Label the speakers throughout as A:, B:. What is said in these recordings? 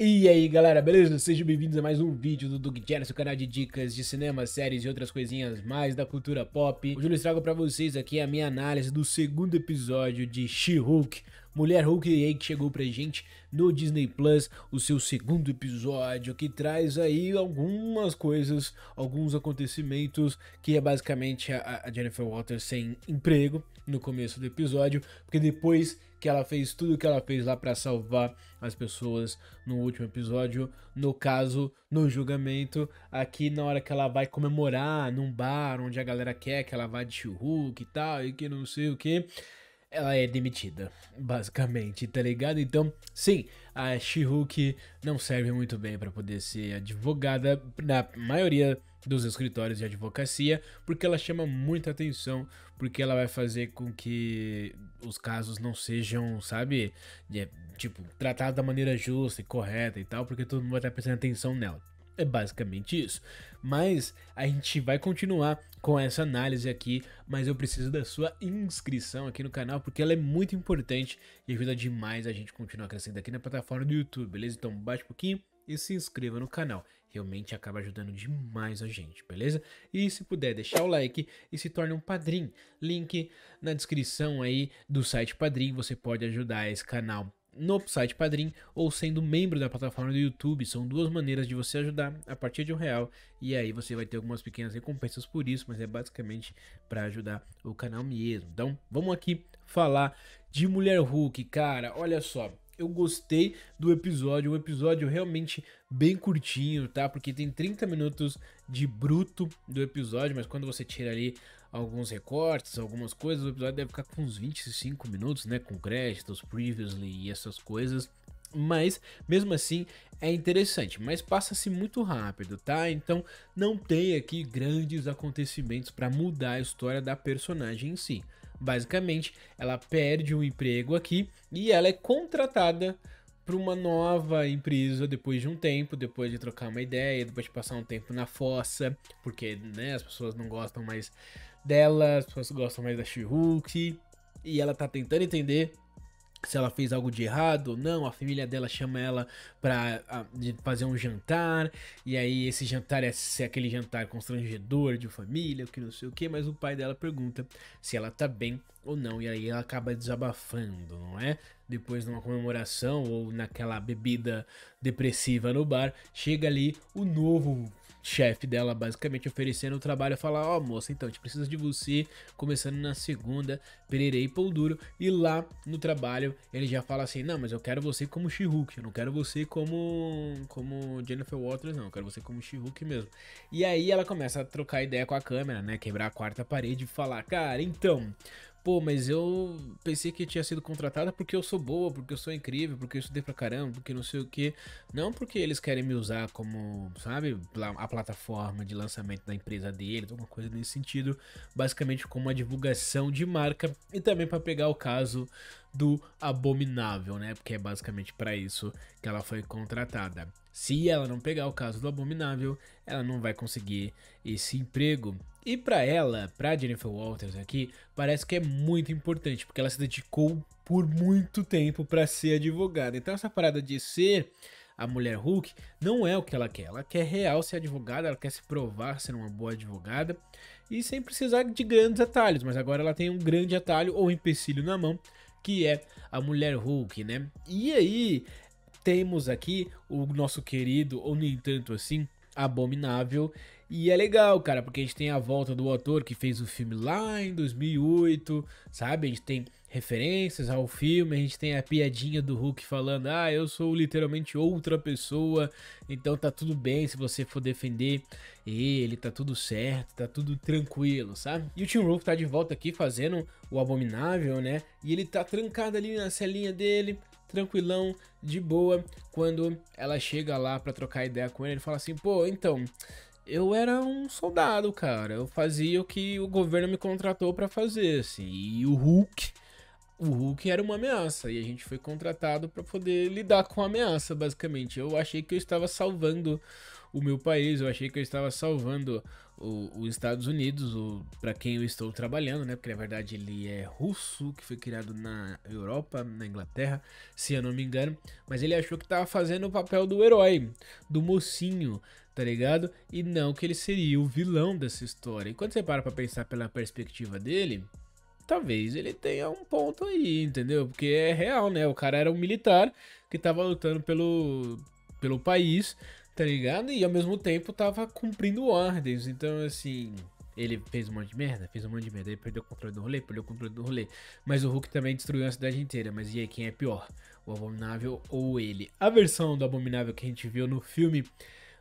A: E aí galera, beleza? Sejam bem-vindos a mais um vídeo do Doug Jenner, seu canal de dicas de cinema, séries e outras coisinhas mais da cultura pop. Hoje eu trago pra vocês aqui a minha análise do segundo episódio de She-Hulk, Mulher Hulk e que chegou pra gente no Disney Plus, o seu segundo episódio, que traz aí algumas coisas, alguns acontecimentos, que é basicamente a, a Jennifer Walters sem emprego no começo do episódio, porque depois que ela fez tudo o que ela fez lá para salvar as pessoas no último episódio, no caso, no julgamento, aqui na hora que ela vai comemorar num bar onde a galera quer que ela vá de Hulk e tal, e que não sei o que, ela é demitida, basicamente, tá ligado? Então, sim, a She-Hulk não serve muito bem para poder ser advogada na maioria dos escritórios de advocacia, porque ela chama muita atenção, porque ela vai fazer com que os casos não sejam, sabe, de, tipo, tratados da maneira justa e correta e tal, porque todo mundo vai estar prestando atenção nela. É basicamente isso. Mas a gente vai continuar com essa análise aqui, mas eu preciso da sua inscrição aqui no canal porque ela é muito importante e ajuda demais a gente continuar crescendo aqui na plataforma do YouTube, beleza? Então bate um pouquinho e se inscreva no canal. Realmente acaba ajudando demais a gente, beleza? E se puder, deixar o like e se torne um padrinho. Link na descrição aí do site Padrim, você pode ajudar esse canal no site Padrim ou sendo membro da plataforma do YouTube. São duas maneiras de você ajudar a partir de um real. E aí você vai ter algumas pequenas recompensas por isso, mas é basicamente para ajudar o canal mesmo. Então vamos aqui falar de Mulher Hulk, cara. Olha só. Eu gostei do episódio, um episódio realmente bem curtinho, tá? Porque tem 30 minutos de bruto do episódio, mas quando você tira ali alguns recortes, algumas coisas, o episódio deve ficar com uns 25 minutos, né? Com créditos, previously e essas coisas. Mas, mesmo assim, é interessante, mas passa-se muito rápido, tá? Então, não tem aqui grandes acontecimentos para mudar a história da personagem em si. Basicamente, ela perde o um emprego aqui e ela é contratada para uma nova empresa depois de um tempo, depois de trocar uma ideia, depois de passar um tempo na fossa, porque né, as pessoas não gostam mais dela, as pessoas gostam mais da she e ela tá tentando entender se ela fez algo de errado ou não, a família dela chama ela para fazer um jantar, e aí esse jantar é, é aquele jantar constrangedor de família, que não sei o que, mas o pai dela pergunta se ela tá bem ou não, e aí ela acaba desabafando, não é? Depois de uma comemoração ou naquela bebida depressiva no bar, chega ali o novo chefe dela, basicamente oferecendo o trabalho, falar: Ó, oh, moça, então, a gente precisa de você, começando na segunda, pererei pão duro. E lá no trabalho, ele já fala assim: Não, mas eu quero você como she eu não quero você como, como Jennifer Waters, não, eu quero você como she mesmo. E aí ela começa a trocar ideia com a câmera, né? Quebrar a quarta parede e falar: Cara, então pô, mas eu pensei que tinha sido contratada porque eu sou boa, porque eu sou incrível, porque eu estudei pra caramba, porque não sei o que. Não porque eles querem me usar como, sabe, a plataforma de lançamento da empresa deles, alguma coisa nesse sentido. Basicamente como uma divulgação de marca e também para pegar o caso do Abominável, né? Porque é basicamente para isso que ela foi contratada. Se ela não pegar o caso do Abominável, ela não vai conseguir esse emprego. E para ela, para Jennifer Walters aqui, parece que é muito importante, porque ela se dedicou por muito tempo para ser advogada. Então essa parada de ser a mulher Hulk não é o que ela quer. Ela quer real ser advogada, ela quer se provar ser uma boa advogada e sem precisar de grandes atalhos, mas agora ela tem um grande atalho ou empecilho na mão que é a Mulher Hulk, né? E aí temos aqui o nosso querido, ou nem tanto assim, abominável. E é legal, cara, porque a gente tem a volta do ator que fez o filme lá em 2008, sabe? A gente tem referências ao filme, a gente tem a piadinha do Hulk falando: "Ah, eu sou literalmente outra pessoa, então tá tudo bem se você for defender ele, tá tudo certo, tá tudo tranquilo", sabe? E o Tim Roth tá de volta aqui fazendo o abominável, né? E ele tá trancado ali na celinha dele, tranquilão, de boa, quando ela chega lá para trocar ideia com ele, ele fala assim: "Pô, então, eu era um soldado, cara. Eu fazia o que o governo me contratou para fazer, assim. E o Hulk o Hulk era uma ameaça e a gente foi contratado para poder lidar com a ameaça, basicamente. Eu achei que eu estava salvando o meu país, eu achei que eu estava salvando os Estados Unidos, para quem eu estou trabalhando, né? Porque na verdade ele é russo, que foi criado na Europa, na Inglaterra, se eu não me engano. Mas ele achou que estava fazendo o papel do herói, do mocinho, tá ligado? E não que ele seria o vilão dessa história. E quando você para pra pensar pela perspectiva dele, talvez ele tenha um ponto aí, entendeu? Porque é real, né? O cara era um militar que tava lutando pelo, pelo país, tá ligado? E ao mesmo tempo tava cumprindo ordens. Então, assim, ele fez um monte de merda, fez um monte de merda. Ele perdeu o controle do rolê, perdeu o controle do rolê. Mas o Hulk também destruiu a cidade inteira. Mas e aí, quem é pior? O Abominável ou ele? A versão do Abominável que a gente viu no filme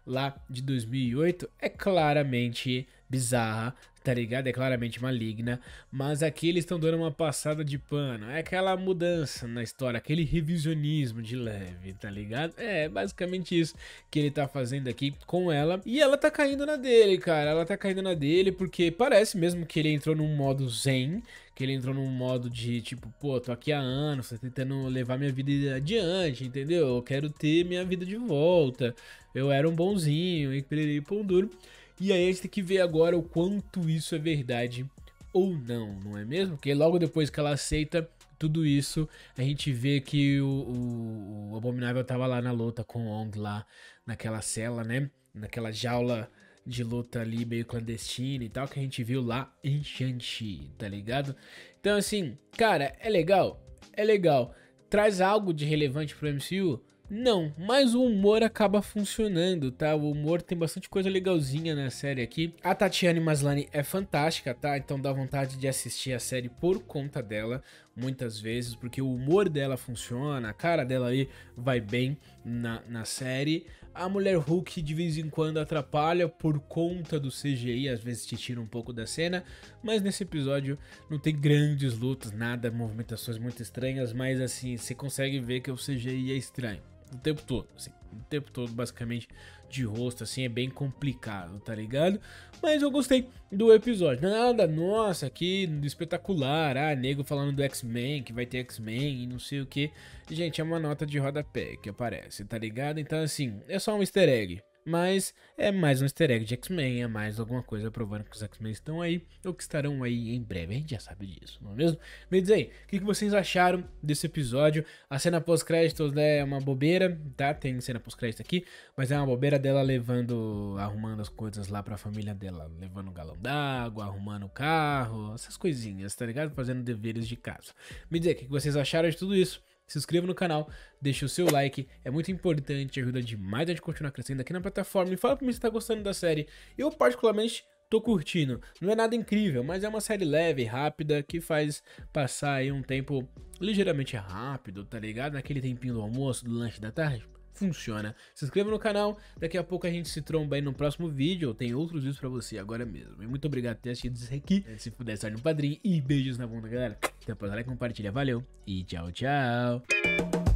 A: lá de 2008 é claramente bizarra, tá ligado? É claramente maligna, mas aqui eles estão dando uma passada de pano. É aquela mudança na história, aquele revisionismo de leve, tá ligado? É basicamente isso que ele tá fazendo aqui com ela. E ela tá caindo na dele, cara. Ela tá caindo na dele porque parece mesmo que ele entrou num modo zen, que ele entrou num modo de tipo, pô, tô aqui há anos, tô tá tentando levar minha vida adiante, entendeu? Eu quero ter minha vida de volta. Eu era um bonzinho e pão duro. E aí a gente tem que ver agora o quanto isso é verdade ou não, não é mesmo? Porque logo depois que ela aceita tudo isso, a gente vê que o, o, o Abominável tava lá na luta com o Ong lá naquela cela, né? Naquela jaula de luta ali meio clandestina e tal que a gente viu lá em Shang-Chi, tá ligado? Então assim, cara, é legal, é legal. Traz algo de relevante pro MCU? Não, mas o humor acaba funcionando, tá? O humor tem bastante coisa legalzinha na série aqui. A Tatiane Maslany é fantástica, tá? Então dá vontade de assistir a série por conta dela, muitas vezes, porque o humor dela funciona, a cara dela aí vai bem na, na série. A mulher Hulk de vez em quando atrapalha por conta do CGI, às vezes te tira um pouco da cena, mas nesse episódio não tem grandes lutas, nada, movimentações muito estranhas, mas assim, você consegue ver que o CGI é estranho o tempo todo, assim, o tempo todo basicamente de rosto, assim, é bem complicado, tá ligado? Mas eu gostei do episódio, é nada, nossa, que espetacular, ah, nego falando do X-Men, que vai ter X-Men e não sei o que, gente, é uma nota de rodapé que aparece, tá ligado? Então, assim, é só um easter egg, mas é mais um easter egg de X-Men, é mais alguma coisa provando que os X-Men estão aí ou que estarão aí em breve. A gente já sabe disso, não é mesmo? Me diz aí, o que, que vocês acharam desse episódio? A cena pós-créditos né, é uma bobeira, tá? Tem cena pós-crédito aqui, mas é uma bobeira dela levando, arrumando as coisas lá pra família dela, levando um galão d'água, arrumando o carro, essas coisinhas, tá ligado? Fazendo deveres de casa. Me diz aí, o que, que vocês acharam de tudo isso? se inscreva no canal, deixe o seu like, é muito importante, ajuda demais a gente continuar crescendo aqui na plataforma. E fala pra mim se tá gostando da série. Eu, particularmente, tô curtindo. Não é nada incrível, mas é uma série leve, rápida, que faz passar aí um tempo ligeiramente rápido, tá ligado? Naquele tempinho do almoço, do lanche da tarde. Funciona. Se inscreva no canal, daqui a pouco a gente se tromba aí no próximo vídeo. Tem outros vídeos pra você agora mesmo. E muito obrigado por ter assistido isso aqui. Se puder, sai no padrinho. E beijos na bunda, galera. Então, aproveita, compartilha. Valeu e tchau, tchau.